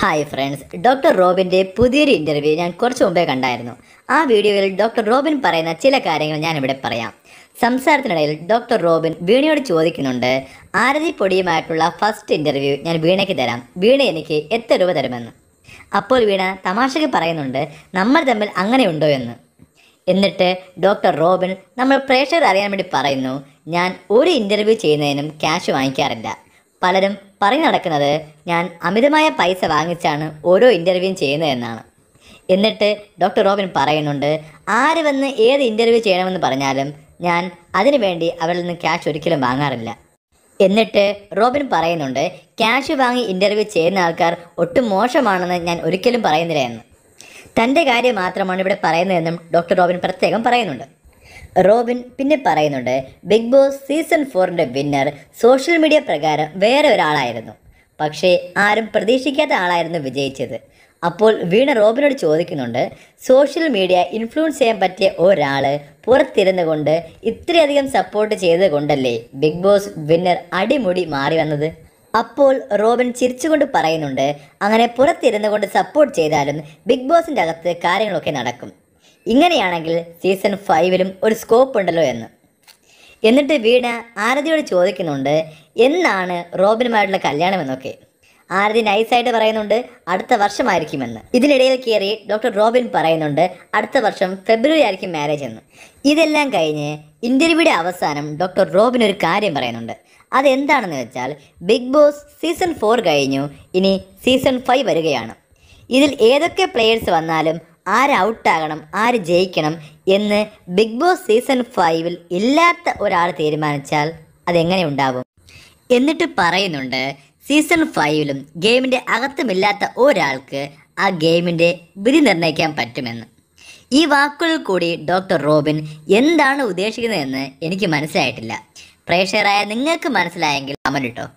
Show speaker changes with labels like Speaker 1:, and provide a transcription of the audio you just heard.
Speaker 1: hi friends doctor റോബിൻ്റെ പുതിയൊരു interview ഞാൻ കുറച്ച് മുമ്പേ കണ്ടായിരുന്നു ആ വീഡിയോയിൽ ഡോക്ടർ റോബിൻ പറയുന്ന ചില കാര്യങ്ങൾ ഞാനിവിടെ പറയാം സംസാരത്തിനിടയിൽ ഡോക്ടർ റോബിൻ വീണയോട് ചോദിക്കുന്നുണ്ട് ആരതി പൊടിയുമായിട്ടുള്ള ഫസ്റ്റ് ഇൻ്റർവ്യൂ ഞാൻ വീണയ്ക്ക് തരാം വീണ എനിക്ക് എത്ര രൂപ തരുമെന്ന് അപ്പോൾ വീണ തമാശയ്ക്ക് പറയുന്നുണ്ട് നമ്മൾ തമ്മിൽ അങ്ങനെയുണ്ടോ എന്ന് എന്നിട്ട് ഡോക്ടർ റോബിൻ നമ്മൾ പ്രേക്ഷകർ അറിയാൻ വേണ്ടി പറയുന്നു ഞാൻ ഒരു ഇൻ്റർവ്യൂ ചെയ്യുന്നതിനും ക്യാഷ് വാങ്ങിക്കാറില്ല പലരും പറഞ്ഞു നടക്കുന്നത് ഞാൻ അമിതമായ പൈസ വാങ്ങിച്ചാണ് ഓരോ ഇൻ്റർവ്യൂവും ചെയ്യുന്നതെന്നാണ് എന്നിട്ട് ഡോക്ടർ റോബിൻ പറയുന്നുണ്ട് ആര് വന്ന് ഏത് ഇൻ്റർവ്യൂ ചെയ്യണമെന്ന് പറഞ്ഞാലും ഞാൻ അതിനുവേണ്ടി അവരിൽ നിന്ന് ക്യാഷ് ഒരിക്കലും വാങ്ങാറില്ല എന്നിട്ട് റോബിൻ പറയുന്നുണ്ട് ക്യാഷ് വാങ്ങി ഇൻ്റർവ്യൂ ചെയ്യുന്ന ആൾക്കാർ ഒട്ടും മോശമാണെന്ന് ഞാൻ ഒരിക്കലും പറയുന്നില്ല എന്ന് തൻ്റെ കാര്യം മാത്രമാണ് ഇവിടെ പറയുന്നതെന്നും ഡോക്ടർ റോബിൻ പ്രത്യേകം പറയുന്നുണ്ട് റോബിൻ പിന്നെ പറയുന്നുണ്ട് ബിഗ് ബോസ് സീസൺ ഫോറിൻ്റെ വിന്നർ സോഷ്യൽ മീഡിയ പ്രകാരം വേറെ ഒരാളായിരുന്നു പക്ഷേ ആരും പ്രതീക്ഷിക്കാത്ത ആളായിരുന്നു വിജയിച്ചത് അപ്പോൾ വീണ റോബിനോട് ചോദിക്കുന്നുണ്ട് സോഷ്യൽ മീഡിയ ഇൻഫ്ലുവൻസ് ചെയ്യാൻ പറ്റിയ ഒരാൾ പുറത്തിരുന്നു കൊണ്ട് ഇത്രയധികം സപ്പോർട്ട് ചെയ്തത് കൊണ്ടല്ലേ ബിഗ് ബോസ് വിന്നർ അടിമുടി മാറി വന്നത് അപ്പോൾ റോബിൻ ചിരിച്ചുകൊണ്ട് പറയുന്നുണ്ട് അങ്ങനെ പുറത്തിരുന്നു കൊണ്ട് സപ്പോർട്ട് ചെയ്താലും ബിഗ് ബോസിൻ്റെ അകത്ത് കാര്യങ്ങളൊക്കെ നടക്കും ഇങ്ങനെയാണെങ്കിൽ സീസൺ ഫൈവിലും ഒരു സ്കോപ്പ് ഉണ്ടല്ലോ എന്ന് എന്നിട്ട് വീണ ആരതിയോട് ചോദിക്കുന്നുണ്ട് എന്നാണ് റോബിനുമായിട്ടുള്ള കല്യാണം എന്നൊക്കെ ആരതി നൈസായിട്ട് പറയുന്നുണ്ട് അടുത്ത വർഷമായിരിക്കുമെന്ന് ഇതിനിടയിൽ കയറി ഡോക്ടർ റോബിൻ പറയുന്നുണ്ട് അടുത്ത വർഷം ഫെബ്രുവരി ആയിരിക്കും മാരേജ് എന്ന് ഇതെല്ലാം കഴിഞ്ഞ് ഇൻ്റർവ്യൂയുടെ അവസാനം ഡോക്ടർ റോബിൻ ഒരു കാര്യം പറയുന്നുണ്ട് അതെന്താണെന്ന് വെച്ചാൽ ബിഗ് ബോസ് സീസൺ ഫോർ കഴിഞ്ഞു ഇനി സീസൺ ഫൈവ് വരികയാണ് ഇതിൽ ഏതൊക്കെ പ്ലെയേഴ്സ് വന്നാലും ആര് ഔട്ടാകണം ആര് ജയിക്കണം എന്ന് ബിഗ് ബോസ് സീസൺ ഫൈവിൽ ഇല്ലാത്ത ഒരാൾ തീരുമാനിച്ചാൽ അതെങ്ങനെ ഉണ്ടാവും എന്നിട്ട് പറയുന്നുണ്ട് സീസൺ ഫൈവിലും ഗെയിമിൻ്റെ അകത്തുമില്ലാത്ത ഒരാൾക്ക് ആ ഗെയിമിൻ്റെ വിധി നിർണ്ണയിക്കാൻ പറ്റുമെന്ന് ഈ വാക്കുകളിൽ കൂടി ഡോക്ടർ റോബിൻ എന്താണ് ഉദ്ദേശിക്കുന്നതെന്ന് എനിക്ക് മനസ്സിലായിട്ടില്ല പ്രേക്ഷകരായ നിങ്ങൾക്ക് മനസ്സിലായെങ്കിൽ കമൻറ്റ് ഇട്ടോ